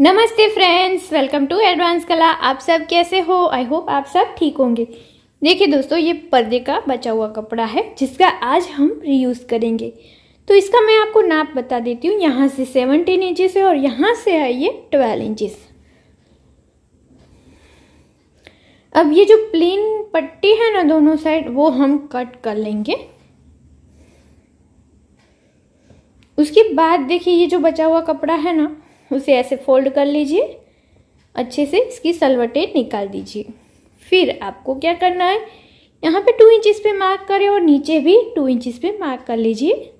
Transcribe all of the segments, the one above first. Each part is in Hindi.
नमस्ते फ्रेंड्स वेलकम टू एडवांस कला आप सब कैसे हो आई होप आप सब ठीक होंगे देखिए दोस्तों ये पर्दे का बचा हुआ कपड़ा है जिसका आज हम रीयूज़ करेंगे तो इसका मैं आपको नाप बता देती हूँ यहाँ से सेवनटीन इंचिस है और यहाँ से है ये ट्वेल्व इंचिस अब ये जो प्लेन पट्टी है ना दोनों साइड वो हम कट कर लेंगे उसके बाद देखिए ये जो बचा हुआ कपड़ा है ना उसे ऐसे फोल्ड कर लीजिए अच्छे से इसकी सलवटें निकाल दीजिए फिर आपको क्या करना है यहाँ पे टू इंचज़ पे मार्क करें और नीचे भी टू इंचज़ पे मार्क कर लीजिए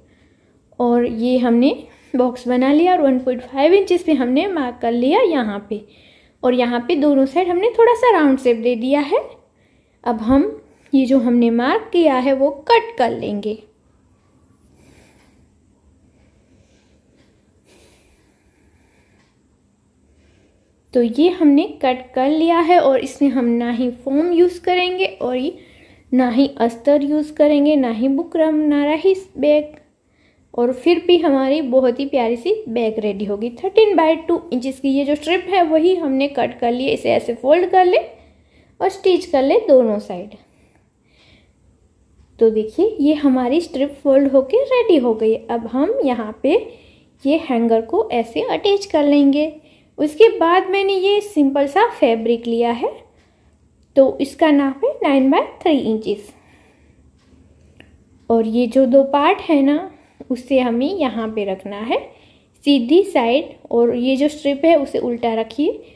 और ये हमने बॉक्स बना लिया और वन पॉइंट फाइव इंचिस पे हमने मार्क कर लिया यहाँ पे और यहाँ पे दोनों साइड हमने थोड़ा सा राउंड शेप दे दिया है अब हम ये जो हमने मार्क किया है वो कट कर लेंगे तो ये हमने कट कर लिया है और इसमें हम ना ही फोम यूज़ करेंगे और ये ना ही अस्तर यूज़ करेंगे ना ही बुकरम ना रही बैग और फिर भी हमारी बहुत ही प्यारी सी बैग रेडी होगी थर्टीन बाई टू इंचज़ की ये जो स्ट्रिप है वही हमने कट कर लिए इसे ऐसे फोल्ड कर ले और स्टिच कर ले दोनों साइड तो देखिए ये हमारी स्ट्रिप फोल्ड होके रेडी हो गई अब हम यहाँ पे ये हैंगर को ऐसे अटैच कर लेंगे उसके बाद मैंने ये सिंपल सा फैब्रिक लिया है तो इसका नाप है नाइन बाय थ्री इंचिस और ये जो दो पार्ट है ना उसे हमें यहाँ पे रखना है सीधी साइड और ये जो स्ट्रिप है उसे उल्टा रखिए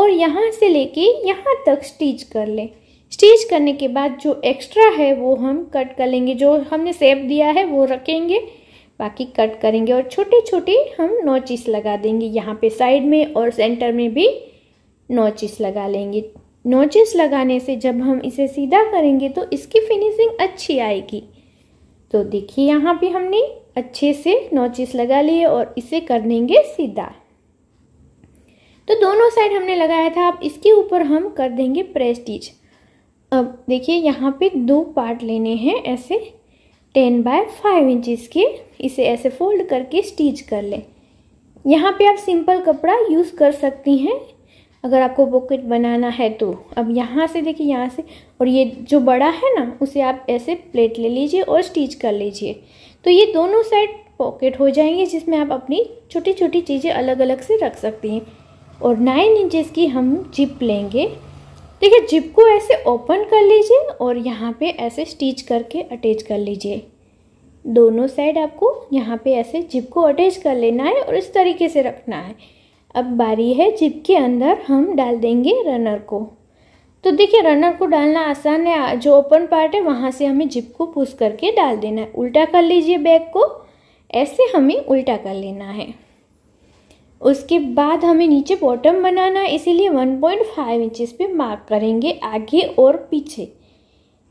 और यहाँ से लेके यहाँ तक स्टिच कर लें स्टिच करने के बाद जो एक्स्ट्रा है वो हम कट कर लेंगे जो हमने सेप दिया है वो रखेंगे बाकी कट करेंगे और छोटे छोटे हम नोचिस लगा देंगे यहाँ पे साइड में और सेंटर में भी नोचिस लगा लेंगे नोचिस लगाने से जब हम इसे सीधा करेंगे तो इसकी फिनिशिंग अच्छी आएगी तो देखिए यहाँ पे हमने अच्छे से नोचिस लगा लिए और इसे कर देंगे सीधा तो दोनों साइड हमने लगाया था अब इसके ऊपर हम कर देंगे प्रेस्टिज अब देखिए यहाँ पे दो पार्ट लेने हैं ऐसे टेन बाय फाइव इंचज़ की इसे ऐसे फोल्ड करके स्टिच कर लें यहाँ पे आप सिंपल कपड़ा यूज़ कर सकती हैं अगर आपको पॉकेट बनाना है तो अब यहाँ से देखिए यहाँ से और ये जो बड़ा है ना उसे आप ऐसे प्लेट ले लीजिए और स्टिच कर लीजिए तो ये दोनों साइड पॉकेट हो जाएंगे जिसमें आप अपनी छोटी छोटी चीज़ें अलग अलग से रख सकती हैं और नाइन इंचज़ की हम जिप लेंगे देखिए जिप को ऐसे ओपन कर लीजिए और यहाँ पे ऐसे स्टिच करके अटैच कर लीजिए दोनों साइड आपको यहाँ पे ऐसे जिप को अटैच कर लेना है और इस तरीके से रखना है अब बारी है जिप के अंदर हम डाल देंगे रनर को तो देखिए रनर को डालना आसान है जो ओपन पार्ट है वहाँ से हमें जिप को पुश करके डाल देना है उल्टा कर लीजिए बैग को ऐसे हमें उल्टा कर लेना है उसके बाद हमें नीचे बॉटम बनाना है इसीलिए 1.5 पॉइंट पे मार्क करेंगे आगे और पीछे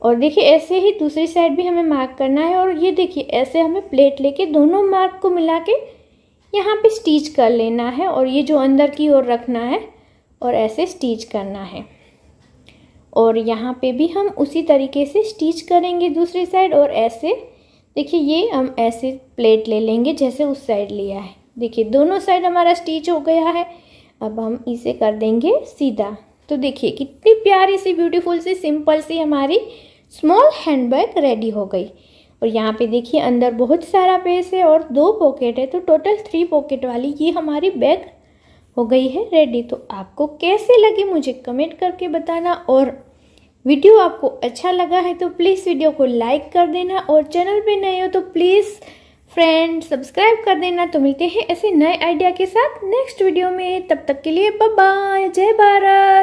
और देखिए ऐसे ही दूसरी साइड भी हमें मार्क करना है और ये देखिए ऐसे हमें प्लेट लेके दोनों मार्क को मिला के यहाँ पर स्टिच कर लेना है और ये जो अंदर की ओर रखना है और ऐसे स्टिच करना है और यहाँ पे भी हम उसी तरीके से स्टिच करेंगे दूसरी साइड और ऐसे देखिए ये हम ऐसे प्लेट ले लेंगे जैसे उस साइड लिया है देखिए दोनों साइड हमारा स्टिच हो गया है अब हम इसे कर देंगे सीधा तो देखिए कितनी प्यारी सी ब्यूटीफुल सी सिंपल सी हमारी स्मॉल हैंड बैग रेडी हो गई और यहाँ पे देखिए अंदर बहुत सारा पेस है और दो पॉकेट है तो टोटल थ्री पॉकेट वाली ये हमारी बैग हो गई है रेडी तो आपको कैसे लगे मुझे कमेंट करके बताना और वीडियो आपको अच्छा लगा है तो प्लीज़ वीडियो को लाइक कर देना और चैनल पे नए हो तो प्लीज़ फ्रेंड सब्सक्राइब कर देना तो मिलते हैं ऐसे नए आइडिया के साथ नेक्स्ट वीडियो में तब तक के लिए बाय जय भारत